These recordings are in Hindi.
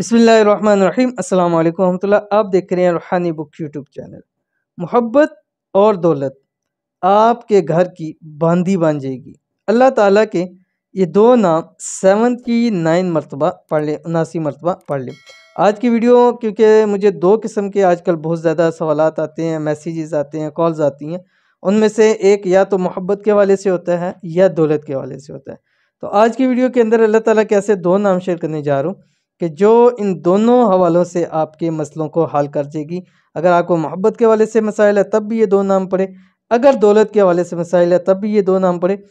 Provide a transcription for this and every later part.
बसमीम अल्लाम वरहमल्ला आप देख रहे हैं रूहानी बुक यूट्यूब चैनल मोहब्बत और दौलत आपके घर की बांदी बन जाएगी अल्लाह ताला के ये दो नाम सेवन की नाइन मरतबा पढ़ लें उनासी मरतबा पढ़ लें आज की वीडियो क्योंकि मुझे दो किस्म के आजकल बहुत ज़्यादा सवाल आते हैं मैसेजेस आते हैं कॉल्स आती हैं उनमें से एक या तो मोहब्बत के हवाले से होता है या दौलत के हवाले से होता है तो आज की वीडियो के अंदर अल्लाह ताला कैसे दो नाम शेयर करने जा रहा हूँ कि जो इन दोनों हवालों से आपके मसलों को हल कर देगी अगर आपको मोहब्बत के हवाले से मसाइल है तब भी ये दो नाम पढ़े अगर दौलत के हवाले से मसाइल है तब भी ये दो नाम पढ़े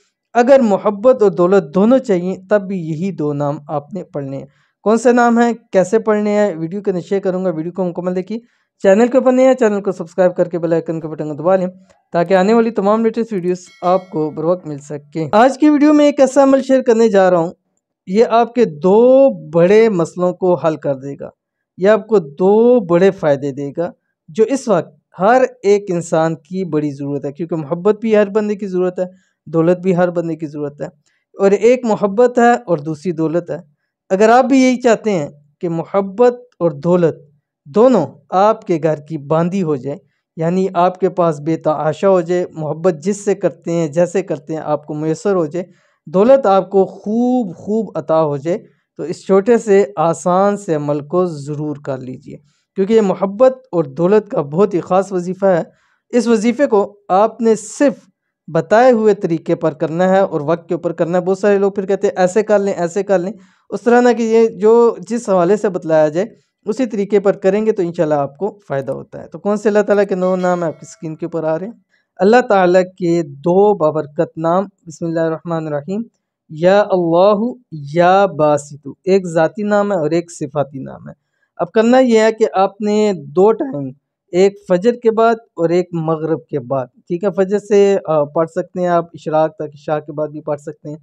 अगर मोहब्बत और दौलत दोनों चाहिए तब भी यही दो नाम आपने पढ़ने हैं कौन से नाम है कैसे पढ़ने हैं वीडियो के निश्चय करूँगा वीडियो को मुकम्मल देखिए चैनल के ऊपर नहीं है चैनल को सब्सक्राइब करके बेल आइकन के बटन को दबा लें ताकि आने वाली तमाम लेटेस्ट वीडियोस आपको बर वक्त मिल सके आज की वीडियो में एक ऐसा अमल शेयर करने जा रहा हूँ ये आपके दो बड़े मसलों को हल कर देगा यह आपको दो बड़े फ़ायदे देगा जो इस वक्त हर एक इंसान की बड़ी ज़रूरत है क्योंकि मोहब्बत भी हर बंदे की ज़रूरत है दौलत भी हर बंदे की ज़रूरत है और एक मोहब्बत है और दूसरी दौलत है अगर आप भी यही चाहते हैं कि मोहब्बत और दौलत दोनों आपके घर की बांदी हो जाए यानी आपके पास बेतहाशा हो जाए मोहब्बत जिससे करते हैं जैसे करते हैं आपको मैसर हो जाए दौलत आपको खूब खूब अता हो जाए तो इस छोटे से आसान से अमल को ज़रूर कर लीजिए क्योंकि ये मोहब्बत और दौलत का बहुत ही ख़ास वजीफ़ा है इस वजीफ़े को आपने सिर्फ बताए हुए तरीके पर करना है और वक्त के ऊपर करना है बहुत सारे लोग फिर कहते हैं ऐसे कर लें ऐसे कर लें उस तरह ना कि ये जो जिस हवाले से बतलाया जाए उसी तरीके पर करेंगे तो इनशाला आपको फ़ायदा होता है तो कौन से अल्लाह ताला के नौ नाम आपकी स्क्रीन के ऊपर आ रहे हैं अल्लाह ताला के दो बाबरकत नाम बसमीम या अल्लाह या बासितु एक ज़ाती नाम है और एक सिफाती नाम है अब करना यह है कि आपने दो टाइम एक फजर के बाद और एक मगरब के बाद ठीक है फजर से पढ़ सकते हैं आप इशराक तक इशा के बाद भी पढ़ सकते हैं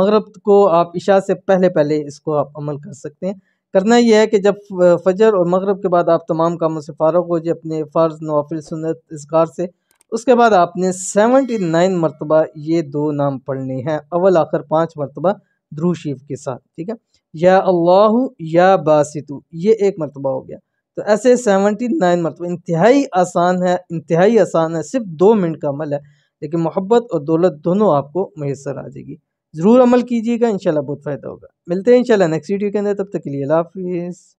मगरब को आप इशा से पहले पहले इसको आप अमल कर सकते हैं करना यह है कि जब फजर और मगरब के बाद आप तमाम कामों से फ़ारग हो जाए अपने फ़र्ज़ नवाफिल सुनत इसकार से उसके बाद आपने सेवेंटी नाइन मरतबा ये दो नाम पढ़ने हैं अवल आखिर पाँच मरतबा ध्रुव शिव के साथ ठीक है या अल्लाह या बासितु ये एक मरतबा हो गया तो ऐसे सेवेंटी नाइन मरतबा इंतहाई आसान है इंतहाई आसान है सिर्फ दो मिनट का अमल है लेकिन मोहब्बत और दौलत दोनों आपको मैसर आ जाएगी ज़रूर अमल कीजिएगा इंशाल्लाह बहुत फ़ायदा होगा मिलते हैं इंशाल्लाह नेक्स्ट वीडियो के अंदर तब तक के लिए अल्लाह हाफिज़